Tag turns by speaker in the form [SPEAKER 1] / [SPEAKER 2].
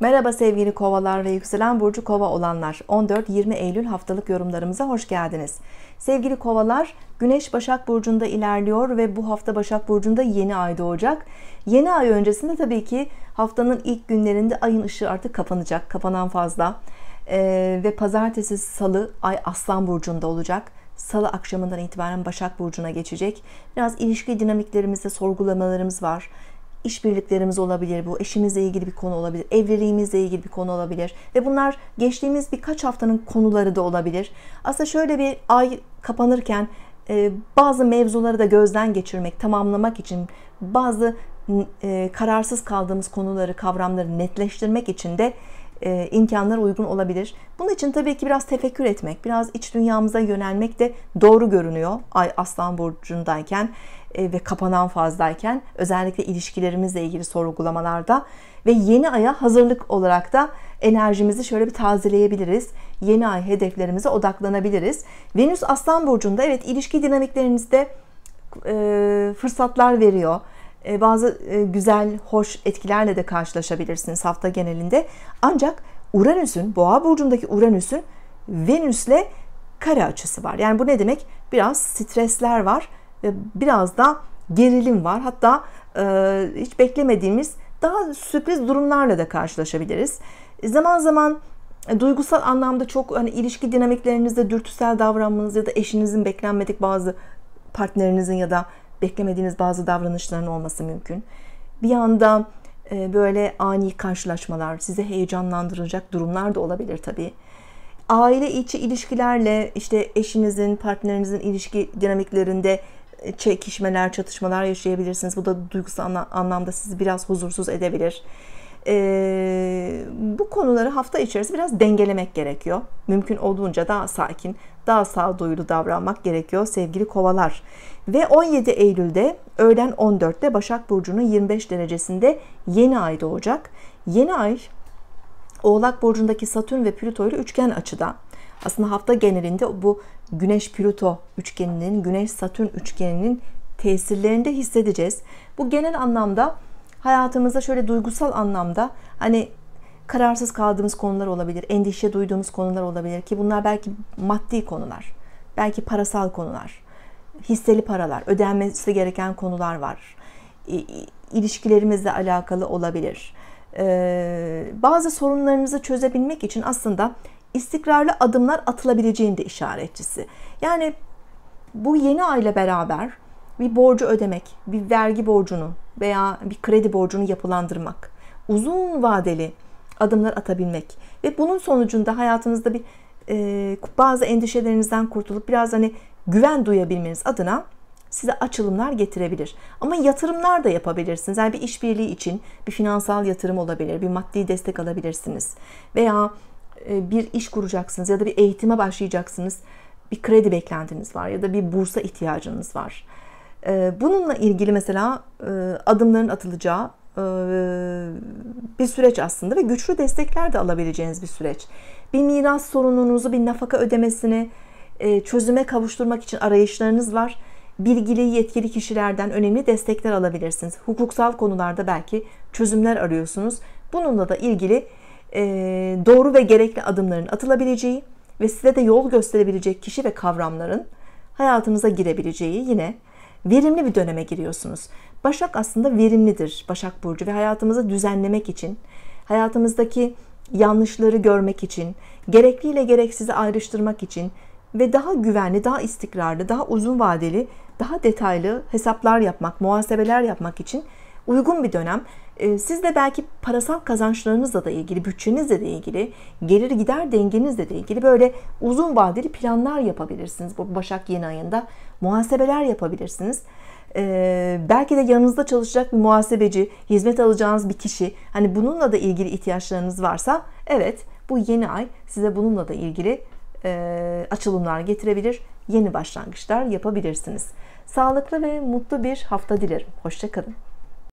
[SPEAKER 1] Merhaba sevgili kovalar ve yükselen burcu kova olanlar. 14-20 Eylül haftalık yorumlarımıza hoş geldiniz. Sevgili kovalar, Güneş Başak Burcu'nda ilerliyor ve bu hafta Başak Burcu'nda yeni ay doğacak. Yeni ay öncesinde tabii ki haftanın ilk günlerinde ayın ışığı artık kapanacak, kapanan fazla. Ee, ve pazartesi salı ay Aslan Burcu'nda olacak salı akşamından itibaren Başak Burcu'na geçecek. Biraz ilişki dinamiklerimizde sorgulamalarımız var işbirliklerimiz olabilir bu. Eşimizle ilgili bir konu olabilir. Evliliğimizle ilgili bir konu olabilir. Ve bunlar geçtiğimiz birkaç haftanın konuları da olabilir. Aslında şöyle bir ay kapanırken e, bazı mevzuları da gözden geçirmek, tamamlamak için bazı e, kararsız kaldığımız konuları, kavramları netleştirmek için de e, imkanlar uygun olabilir. Bunun için tabii ki biraz tefekkür etmek, biraz iç dünyamıza yönelmek de doğru görünüyor. Ay Aslan burcundayken e, ve kapanan fazdayken özellikle ilişkilerimizle ilgili sorgulamalarda ve yeni aya hazırlık olarak da enerjimizi şöyle bir tazeleyebiliriz. Yeni ay hedeflerimize odaklanabiliriz. Venüs Aslan burcunda evet ilişki dinamiklerinizde e, fırsatlar veriyor e, bazı e, güzel, hoş etkilerle de karşılaşabilirsiniz hafta genelinde. Ancak Uranüs'ün, Boğa burcundaki Uranüs'ün Venüs'le kare açısı var. Yani bu ne demek? Biraz stresler var ve biraz da gerilim var. Hatta e, hiç beklemediğimiz daha sürpriz durumlarla da karşılaşabiliriz. E, zaman zaman duygusal anlamda çok hani ilişki dinamiklerinizde dürtüsel davranmanız ya da eşinizin beklenmedik bazı partnerinizin ya da beklemediğiniz bazı davranışların olması mümkün. Bir anda e, böyle ani karşılaşmalar, sizi heyecanlandıracak durumlar da olabilir tabii. Aile içi ilişkilerle işte eşinizin, partnerinizin ilişki dinamiklerinde e, çekişmeler, çatışmalar yaşayabilirsiniz. Bu da duygusal anlamda sizi biraz huzursuz edebilir e, bu konuları hafta içerisinde biraz dengelemek gerekiyor. Mümkün olduğunca daha sakin, daha sağduyulu davranmak gerekiyor sevgili kovalar. Ve 17 Eylül'de öğlen 14'te Başak Burcu'nun 25 derecesinde yeni ay doğacak. Yeni ay Oğlak Burcu'ndaki Satürn ve Plüto ile üçgen açıda. Aslında hafta genelinde bu Güneş-Plüto üçgeninin, Güneş-Satürn üçgeninin tesirlerinde hissedeceğiz. Bu genel anlamda hayatımızda şöyle duygusal anlamda hani kararsız kaldığımız konular olabilir, endişe duyduğumuz konular olabilir ki bunlar belki maddi konular, belki parasal konular, hisseli paralar, ödenmesi gereken konular var. ilişkilerimizle alakalı olabilir. Ee, bazı sorunlarımızı çözebilmek için aslında istikrarlı adımlar atılabileceğinde işaretçisi. Yani bu yeni ayla beraber bir borcu ödemek, bir vergi borcunu, veya bir kredi borcunu yapılandırmak, uzun vadeli adımlar atabilmek ve bunun sonucunda hayatınızda bir e, bazı endişelerinizden kurtulup biraz hani güven duyabilmeniz adına size açılımlar getirebilir. Ama yatırımlar da yapabilirsiniz. Yani bir işbirliği için bir finansal yatırım olabilir, bir maddi destek alabilirsiniz. Veya e, bir iş kuracaksınız ya da bir eğitime başlayacaksınız. Bir kredi beklentiniz var ya da bir bursa ihtiyacınız var. Ee, bununla ilgili mesela e, adımların atılacağı e, bir süreç aslında ve güçlü destekler de alabileceğiniz bir süreç. Bir miras sorununuzu, bir nafaka ödemesini e, çözüme kavuşturmak için arayışlarınız var. Bilgili, yetkili kişilerden önemli destekler alabilirsiniz. Hukuksal konularda belki çözümler arıyorsunuz. Bununla da ilgili doğru ve gerekli adımların atılabileceği ve size de yol gösterebilecek kişi ve kavramların hayatınıza girebileceği yine verimli bir döneme giriyorsunuz. Başak aslında verimlidir Başak Burcu ve hayatımızı düzenlemek için, hayatımızdaki yanlışları görmek için, gerekliyle gereksizi ayrıştırmak için ve daha güvenli, daha istikrarlı, daha uzun vadeli, daha detaylı hesaplar yapmak, muhasebeler yapmak için uygun bir dönem. Ee, siz de belki parasal kazançlarınızla da ilgili, bütçenizle de ilgili, gelir gider dengenizle de ilgili böyle uzun vadeli planlar yapabilirsiniz. Bu Başak yeni ayında muhasebeler yapabilirsiniz. Ee, belki de yanınızda çalışacak bir muhasebeci, hizmet alacağınız bir kişi, hani bununla da ilgili ihtiyaçlarınız varsa, evet bu yeni ay size bununla da ilgili e, açılımlar getirebilir, yeni başlangıçlar yapabilirsiniz. Sağlıklı ve mutlu bir hafta dilerim. Hoşçakalın.